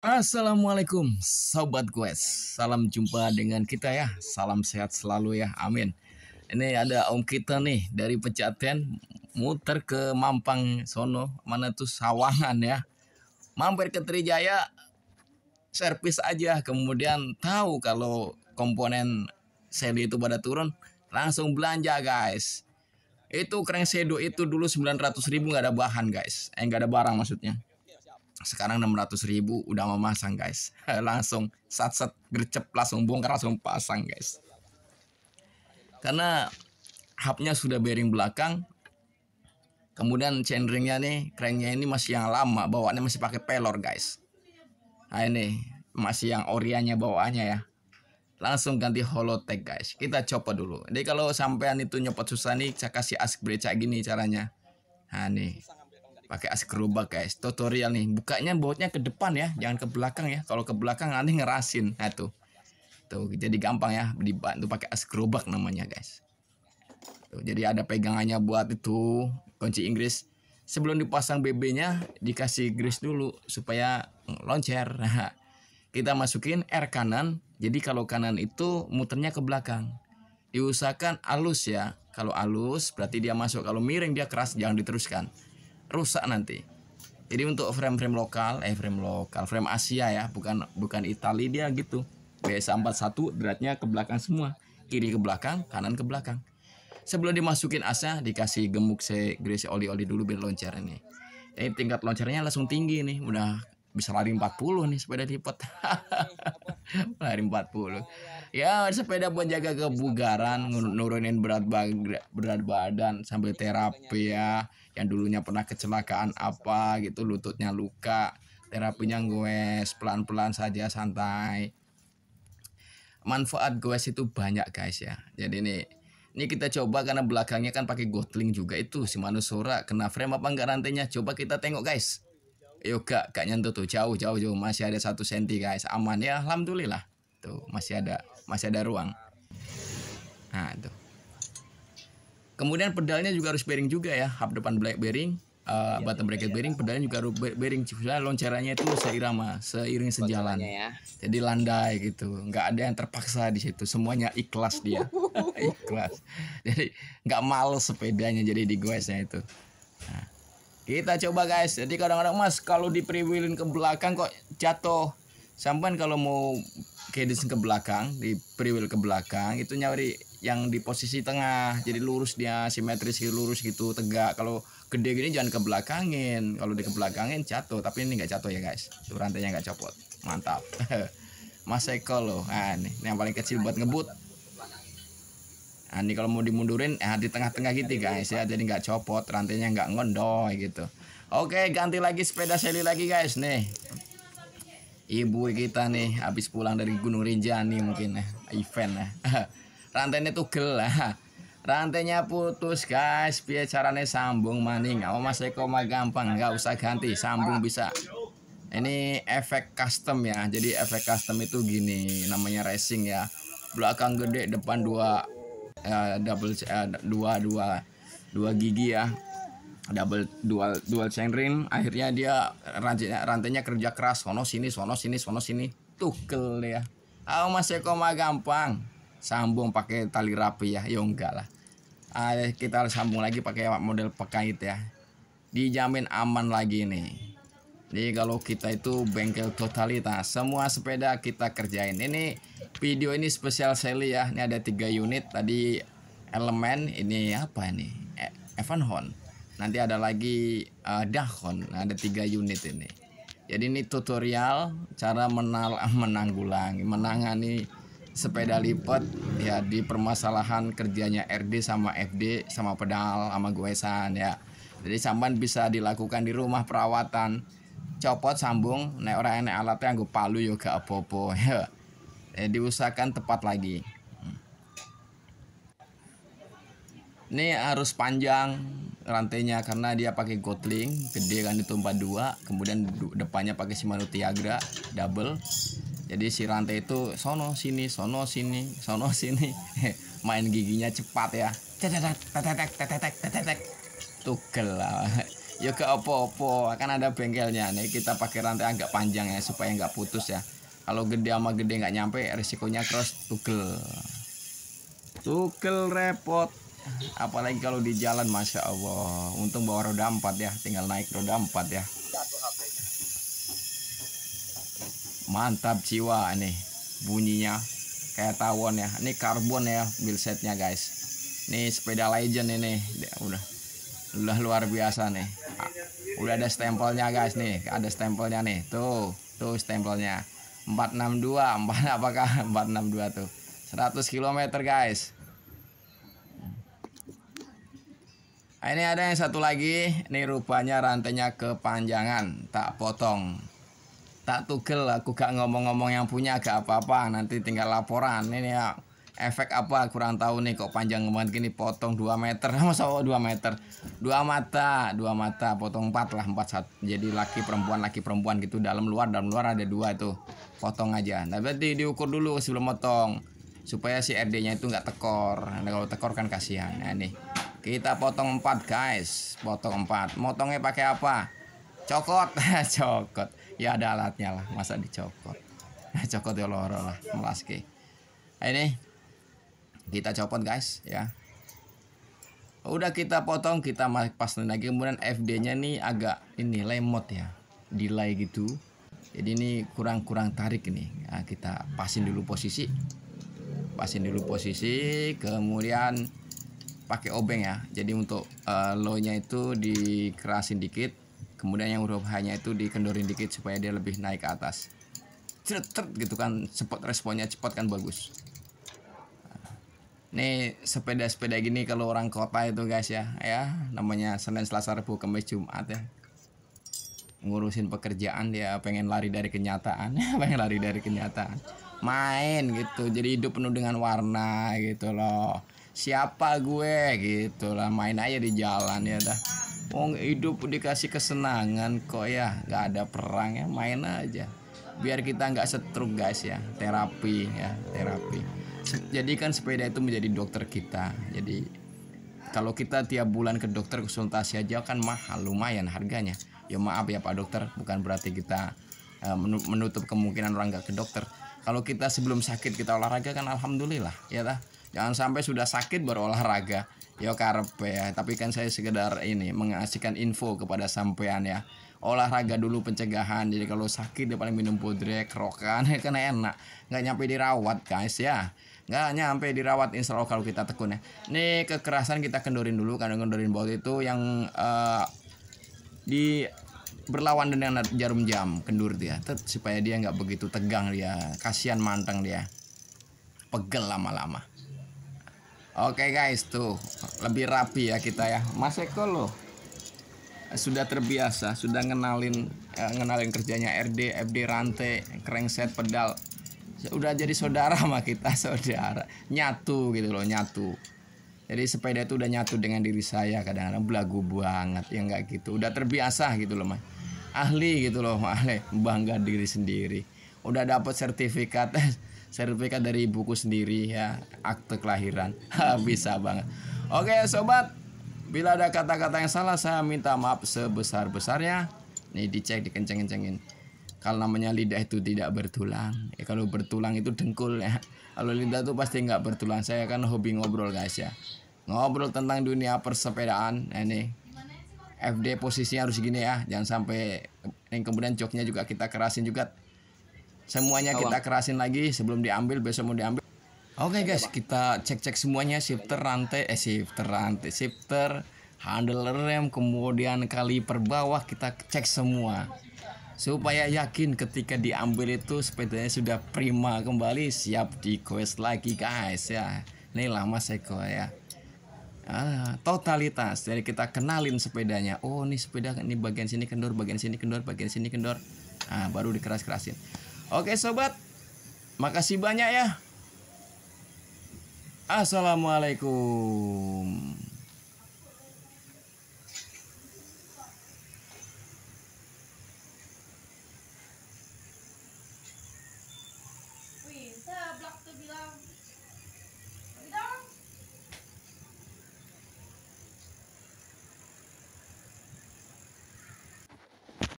Assalamualaikum Sobat Quest Salam jumpa dengan kita ya Salam sehat selalu ya amin Ini ada om kita nih dari Pecaten Muter ke Mampang Sono Mana tuh Sawangan ya Mampir ke Trijaya Servis aja Kemudian tahu kalau komponen seli itu pada turun Langsung belanja guys Itu keren sedo itu dulu 900 ribu gak ada bahan guys Eh gak ada barang maksudnya sekarang 600 ribu udah mau masang guys langsung sat sat gercep langsung bongkar langsung pasang guys karena hubnya sudah bearing belakang kemudian chainringnya nih cranknya ini masih yang lama bawaannya masih pakai pelor guys nah ini masih yang orianya bawaannya ya langsung ganti holotech guys kita coba dulu jadi kalau sampean itu nyopot susah nih saya kasih ask becak gini caranya nah nih pakai as gerobak guys tutorial nih bukanya bautnya ke depan ya jangan ke belakang ya kalau ke belakang nanti ngerasin nah tuh tuh jadi gampang ya dibantu pakai as gerobak namanya guys tuh, jadi ada pegangannya buat itu kunci Inggris sebelum dipasang BB-nya dikasih gris dulu supaya loncer nah, kita masukin R kanan jadi kalau kanan itu muternya ke belakang diusahakan alus ya kalau alus berarti dia masuk kalau miring dia keras jangan diteruskan rusak nanti. Jadi untuk frame-frame lokal, eh frame lokal, frame Asia ya, bukan bukan Italia dia gitu. BSA 41 beratnya ke belakang semua, kiri ke belakang, kanan ke belakang. Sebelum dimasukin asnya dikasih gemuk se grease oli-oli dulu biar loncer ini. Ini tingkat loncernya langsung tinggi nih, udah bisa lari 40 nih sepeda lipat. lari 40 ya sepeda buat jaga iya, kebugaran nurunin berat berat badan sambil iya, terapi ya yang dulunya pernah kecelakaan iya, apa gitu lututnya luka terapinya gue pelan-pelan saja santai manfaat gue itu banyak guys ya jadi nih ini kita coba karena belakangnya kan pakai gotling juga itu si manusora kena frame apa enggak rantainya coba kita tengok guys yo gak gak nyentuh tuh jauh jauh jauh masih ada satu senti guys aman ya alhamdulillah tuh masih ada masih ada ruang nah tuh kemudian pedalnya juga harus bearing juga ya hub depan black bearing uh, bottom iya, bracket iya, bearing pedalnya juga harus bearing cuma loncerannya itu seirama seiring sejalan ya. jadi landai gitu nggak ada yang terpaksa di situ semuanya ikhlas dia ikhlas jadi nggak males sepedanya jadi di goesnya itu nah kita coba guys. Jadi kadang-kadang Mas kalau di dipriwilin ke belakang kok jatuh. Sampai kalau mau kedis ke belakang, di priwil ke belakang itu nyari yang di posisi tengah. Jadi lurus dia, simetris gitu, lurus gitu, tegak. Kalau gede gini jangan ke belakangin. Kalau di ke belakangin jatuh, tapi ini nggak jatuh ya guys. itu rantainya nggak copot. Mantap. Mas Eko loh. Nah, ini yang paling kecil buat ngebut. Nah, ini kalau mau dimundurin ya di tengah-tengah gitu guys ya jadi nggak copot rantainya nggak ngondoy gitu. Oke ganti lagi sepeda seli lagi guys nih. Ibu kita nih habis pulang dari Gunung Rinjani mungkin ya event ya. Rantainya gel lah. Rantainya putus guys. Biar caranya sambung maning. Oh mas Eko mah gampang nggak usah ganti sambung bisa. Ini efek custom ya. Jadi efek custom itu gini namanya racing ya. Belakang gede depan dua uh, double uh, dua dua dua gigi ya double dual dual chain ring akhirnya dia rantainya, rantainya kerja keras sono sini sono sini sono sini tukel ya ah oh, masih koma gampang sambung pakai tali rapi ya ya enggak lah ah, kita sambung lagi pakai model pekait ya dijamin aman lagi nih jadi kalau kita itu bengkel totalitas, semua sepeda kita kerjain. Ini video ini spesial Sally ya. Ini ada tiga unit tadi elemen ini apa ini? E, Evan Horn. Nanti ada lagi uh, e, Dahon. Nah, ada tiga unit ini. Jadi ini tutorial cara menal menanggulangi, menangani sepeda lipat ya di permasalahan kerjanya RD sama FD sama pedal sama goesan ya. Jadi sampan bisa dilakukan di rumah perawatan copot sambung nek ora enek alatnya anggo palu yo ya gak apa-apa ya eh, diusahakan tepat lagi hmm. ini harus panjang rantainya karena dia pakai gotling gede kan itu 42 kemudian depannya pakai Shimano Tiagra double jadi si rantai itu sono sini sono sini sono sini main giginya cepat ya tetetek tetetek tetetek tetetek tugel lah ya ke opo-opo akan ada bengkelnya nih kita pakai rantai agak panjang ya supaya nggak putus ya kalau gede sama gede nggak nyampe resikonya cross tukel tukel repot apalagi kalau di jalan masya allah untung bawa roda 4 ya tinggal naik roda 4 ya mantap jiwa nih bunyinya kayak tawon ya ini karbon ya wheelsetnya guys ini sepeda legend ini udah Udah luar biasa nih. Udah ada stempelnya guys nih, ada stempelnya nih. Tuh, tuh stempelnya. 462, 4 apakah 462 tuh. 100 km guys. Nah, ini ada yang satu lagi, ini rupanya rantainya kepanjangan, tak potong. Tak tugel, aku gak ngomong-ngomong yang punya gak apa-apa, nanti tinggal laporan. Ini ya efek apa kurang tahu nih kok panjang banget gini potong 2 meter masa 2 meter dua mata dua mata potong 4 lah 4 satu. jadi laki perempuan laki perempuan gitu dalam luar dalam luar ada dua tuh potong aja nah berarti diukur dulu sebelum potong supaya si RD nya itu nggak tekor nah, kalau tekor kan kasihan nah nih kita potong 4 guys potong 4 motongnya pakai apa cokot cokot ya ada alatnya lah masa dicokot cokot ya loro lah nah, ini kita copot guys ya udah kita potong kita pas lagi kemudian FD nya nih agak ini lemot ya delay gitu jadi ini kurang-kurang tarik ini nah, kita pasin dulu posisi pasin dulu posisi kemudian pakai obeng ya jadi untuk uh, eh, low nya itu dikerasin dikit kemudian yang huruf H nya itu dikendorin dikit supaya dia lebih naik ke atas ceret gitu kan cepat responnya cepat kan bagus ini sepeda-sepeda gini kalau orang kota itu guys ya, ya namanya Senin, Selasa, Rabu, Kamis, Jumat ya. Ngurusin pekerjaan dia pengen lari dari kenyataan, pengen lari dari kenyataan. Main gitu, jadi hidup penuh dengan warna gitu loh. Siapa gue gitu lah, main aja di jalan ya dah. Wong hidup dikasih kesenangan kok ya, nggak ada perang ya, main aja. Biar kita nggak setruk guys ya, terapi ya, terapi jadi kan sepeda itu menjadi dokter kita jadi kalau kita tiap bulan ke dokter konsultasi aja kan mahal lumayan harganya ya maaf ya pak dokter bukan berarti kita uh, menutup kemungkinan orang nggak ke dokter kalau kita sebelum sakit kita olahraga kan alhamdulillah ya lah, jangan sampai sudah sakit baru olahraga ya karpe ya tapi kan saya sekedar ini mengasihkan info kepada sampean ya olahraga dulu pencegahan jadi kalau sakit dia paling minum pudrek rokan ya kan enak nggak nyampe dirawat guys ya nggak nyampe dirawat insya Allah kalau kita tekun ya ini kekerasan kita kendurin dulu karena kendurin baut itu yang uh, di berlawan dengan jarum jam kendur dia Tet, supaya dia nggak begitu tegang dia kasihan manteng dia pegel lama-lama oke okay, guys tuh lebih rapi ya kita ya Mas Eko loh sudah terbiasa sudah ngenalin eh, ngenalin kerjanya RD FD rantai crankset pedal udah jadi saudara sama kita saudara nyatu gitu loh nyatu jadi sepeda itu udah nyatu dengan diri saya kadang-kadang belagu banget ya nggak gitu udah terbiasa gitu loh mah ahli gitu loh ahli bangga diri sendiri udah dapat sertifikat sertifikat dari buku sendiri ya akte kelahiran ah, bisa banget oke sobat bila ada kata-kata yang salah saya minta maaf sebesar-besarnya nih dicek dikenceng-kencengin kalau namanya lidah itu tidak bertulang ya kalau bertulang itu dengkul ya kalau lidah itu pasti nggak bertulang saya kan hobi ngobrol guys ya ngobrol tentang dunia persepedaan nah, ini FD posisinya harus gini ya jangan sampai yang kemudian joknya juga kita kerasin juga semuanya kita kerasin lagi sebelum diambil besok mau diambil oke okay, guys kita cek cek semuanya shifter rantai eh shifter rantai shifter handle rem kemudian kali per bawah kita cek semua supaya yakin ketika diambil itu sepedanya sudah prima kembali siap di quest lagi guys ya ini lama seko ya ah, totalitas jadi kita kenalin sepedanya oh ini sepeda ini bagian sini kendor bagian sini kendor bagian sini kendor ah baru dikeras kerasin oke sobat makasih banyak ya assalamualaikum